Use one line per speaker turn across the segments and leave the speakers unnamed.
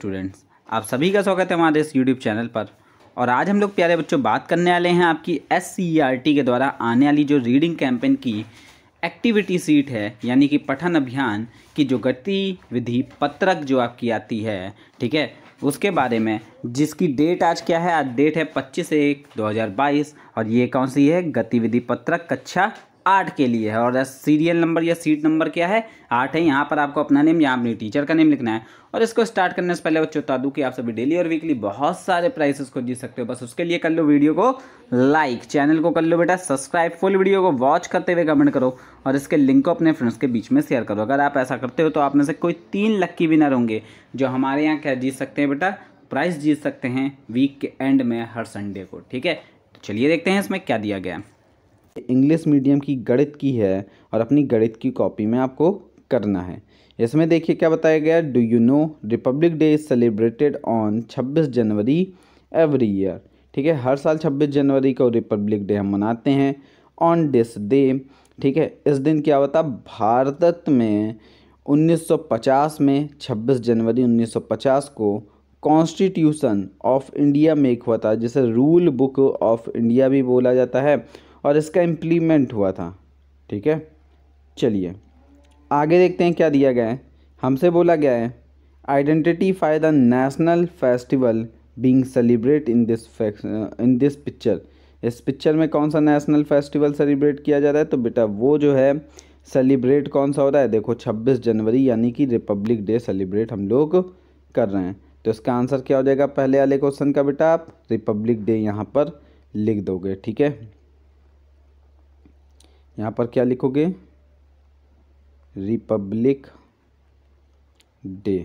students आप सभी का स्वागत है हमारे इस यूट्यूब चैनल पर और आज हम लोग प्यारे बच्चों बात करने वाले हैं आपकी एस e के द्वारा आने वाली जो रीडिंग कैंपेन की एक्टिविटी सीट है यानी कि पठन अभियान की जो गतिविधि पत्रक जो आपकी आती है ठीक है उसके बारे में जिसकी डेट आज क्या है आज डेट है पच्चीस एक बाईस और ये कौन सी है गतिविधि पत्रक कक्षा आठ के लिए है और सीरियल नंबर या सीट नंबर क्या है आठ है यहाँ पर आपको अपना नेम या अपनी टीचर का नेम लिखना है और इसको स्टार्ट करने से पहले बच्चों बता दूँ कि आप सभी डेली और वीकली बहुत सारे प्राइसेस को जीत सकते हो बस उसके लिए कर लो वीडियो को लाइक चैनल को कर लो बेटा सब्सक्राइब फुल वीडियो को वॉच करते हुए कमेंट करो और इसके लिंक को अपने फ्रेंड्स के बीच में शेयर करो अगर आप ऐसा करते हो तो आप में से कोई तीन लक्की विनर होंगे जो हमारे यहाँ क्या जीत सकते हैं बेटा प्राइस जीत सकते हैं वीक के एंड में हर संडे को ठीक है तो चलिए देखते हैं इसमें क्या दिया गया है
इंग्लिश मीडियम की गणित की है और अपनी गणित की कॉपी में आपको करना है इसमें देखिए क्या बताया गया do you know republic day is celebrated on 26 जनवरी एवरी ईयर ठीक है हर साल 26 जनवरी को रिपब्लिक डे हम मनाते हैं ऑन दिस डे ठीक है इस दिन क्या होता भारत में 1950 में 26 जनवरी 1950 को कॉन्स्टिट्यूशन ऑफ इंडिया मेक हुआ था जिसे रूल बुक ऑफ इंडिया भी बोला जाता है और इसका इम्प्लीमेंट हुआ था ठीक है चलिए आगे देखते हैं क्या दिया गया है हमसे बोला गया है identify the national festival being celebrate in this in this picture इस पिक्चर में कौन सा नेशनल फेस्टिवल सेलिब्रेट किया जा रहा है तो बेटा वो जो है सेलिब्रेट कौन सा हो रहा है देखो 26 जनवरी यानी कि रिपब्लिक डे सेलिब्रेट हम लोग कर रहे हैं तो इसका आंसर क्या हो जाएगा पहले वाले क्वेश्चन का बेटा आप रिपब्लिक डे यहाँ पर लिख दोगे ठीक है यहाँ पर क्या लिखोगे रिपब्लिक डे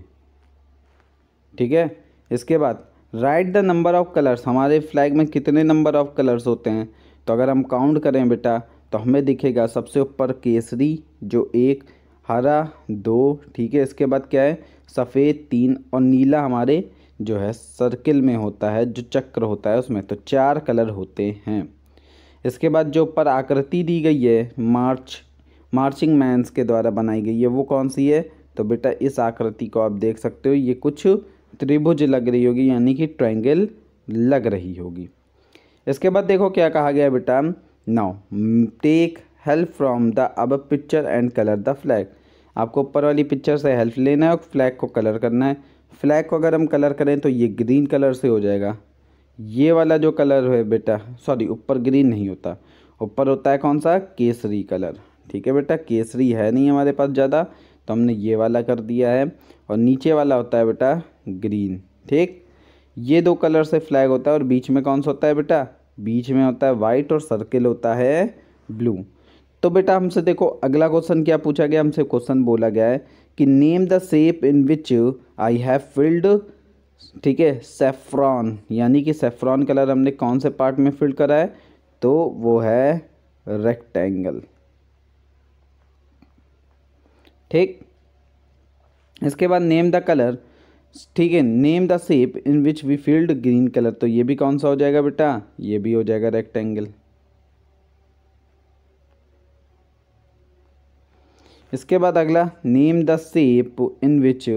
ठीक है इसके बाद write the number of colours हमारे फ्लैग में कितने नंबर ऑफ़ कलर्स होते हैं तो अगर हम काउंट करें बेटा तो हमें दिखेगा सबसे ऊपर केसरी जो एक हरा दो ठीक है इसके बाद क्या है सफ़ेद तीन और नीला हमारे जो है सर्किल में होता है जो चक्र होता है उसमें तो चार कलर होते हैं इसके बाद जो ऊपर आकृति दी गई है मार्च मार्चिंग मैंस के द्वारा बनाई गई है वो कौन सी है तो बेटा इस आकृति को आप देख सकते हो ये कुछ त्रिभुज लग रही होगी यानी कि ट्रायंगल लग रही होगी इसके बाद देखो क्या कहा गया बेटा now take help from the अब picture and colour the flag आपको ऊपर वाली पिक्चर से हेल्प लेना है और फ्लैग को कलर करना है फ्लैग को अगर हम कलर करें तो ये ग्रीन कलर से हो जाएगा ये वाला जो कलर है बेटा सॉरी ऊपर ग्रीन नहीं होता ऊपर होता है कौन सा केसरी कलर ठीक है बेटा केसरी है नहीं हमारे पास ज़्यादा तो हमने ये वाला कर दिया है और नीचे वाला होता है बेटा ग्रीन ठीक ये दो कलर से फ्लैग होता है और बीच में कौन सा होता है बेटा बीच में होता है वाइट और सर्किल होता है ब्लू तो बेटा हमसे देखो अगला क्वेश्चन क्या पूछा गया हमसे क्वेश्चन बोला गया है कि name the shape in which I have filled ठीक है सेफ्रॉन यानी कि सेफ्रॉन कलर हमने कौन से पार्ट में फिल करा है तो वो है रेक्टेंगल ठीक इसके बाद नेम द कलर ठीक है name the shape in which we filled green colour तो ये भी कौन सा हो जाएगा बेटा ये भी हो जाएगा रेक्टेंगल इसके बाद अगला name the shape in which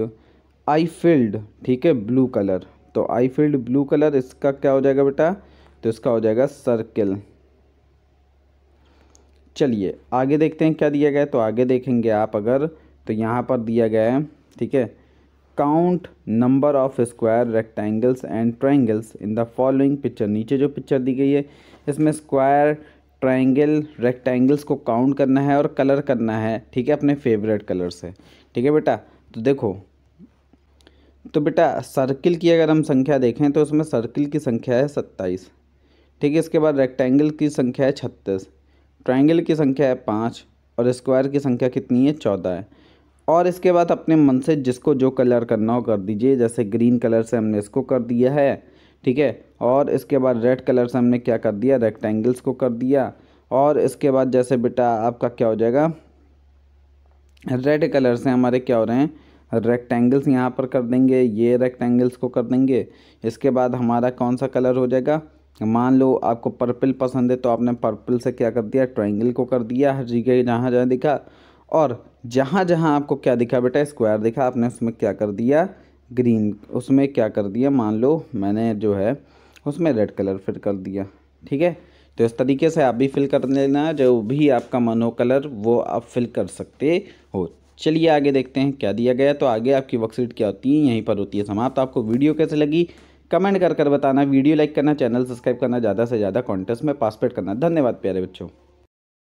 I filled ठीक है ब्लू कलर तो आई फील्ड ब्लू कलर इसका क्या हो जाएगा बेटा तो इसका हो जाएगा सर्किल चलिए आगे देखते हैं क्या दिया गया है तो आगे देखेंगे आप अगर तो यहाँ पर दिया गया है ठीक है count number of square rectangles and triangles in the following picture नीचे जो पिक्चर दी गई है इसमें स्क्वायर ट्राइंगल रेक्टेंगल्स को काउंट करना है और कलर करना है ठीक है अपने फेवरेट कलर से ठीक है बेटा तो देखो तो बेटा सर्किल की अगर हम संख्या देखें तो उसमें सर्किल की संख्या है सत्ताईस ठीक है इसके बाद रेक्टेंगल की संख्या है छत्तीस ट्राइंगल की संख्या है पाँच और स्क्वायर की संख्या कितनी है चौदह है और इसके बाद अपने मन से जिसको जो कलर करना हो कर दीजिए जैसे ग्रीन कलर से हमने इसको कर दिया है ठीक है और इसके बाद रेड कलर से हमने क्या कर दिया रेक्टेंगल्स को कर दिया और इसके बाद जैसे बेटा आपका क्या हो जाएगा रेड कलर से हमारे क्या हो रहे हैं रेक्टेंगल्स यहाँ पर कर देंगे ये रेक्टेंगल्स को कर देंगे इसके बाद हमारा कौन सा कलर हो जाएगा मान लो आपको पर्पल पसंद है तो आपने पर्पल से क्या कर दिया ट्राइंगल को कर दिया हर जगह जहाँ जहाँ दिखा और जहाँ जहाँ आपको क्या दिखा बेटा स्क्वायर दिखा आपने उसमें क्या कर दिया ग्रीन उसमें क्या कर दिया मान लो मैंने जो है उसमें रेड कलर फिट कर दिया ठीक है तो इस तरीके से आप भी फिल कर लेना जो भी आपका मन हो कलर वो आप फिल कर सकते हो चलिए आगे देखते हैं क्या दिया गया तो आगे आपकी वर्कशीट क्या होती है यहीं पर होती है समाप्त आपको वीडियो कैसे लगी कमेंट कर कर बताना वीडियो लाइक करना चैनल सब्सक्राइब करना ज़्यादा से ज़्यादा कॉन्टेस्ट में पासपेट करना धन्यवाद प्यारे बच्चों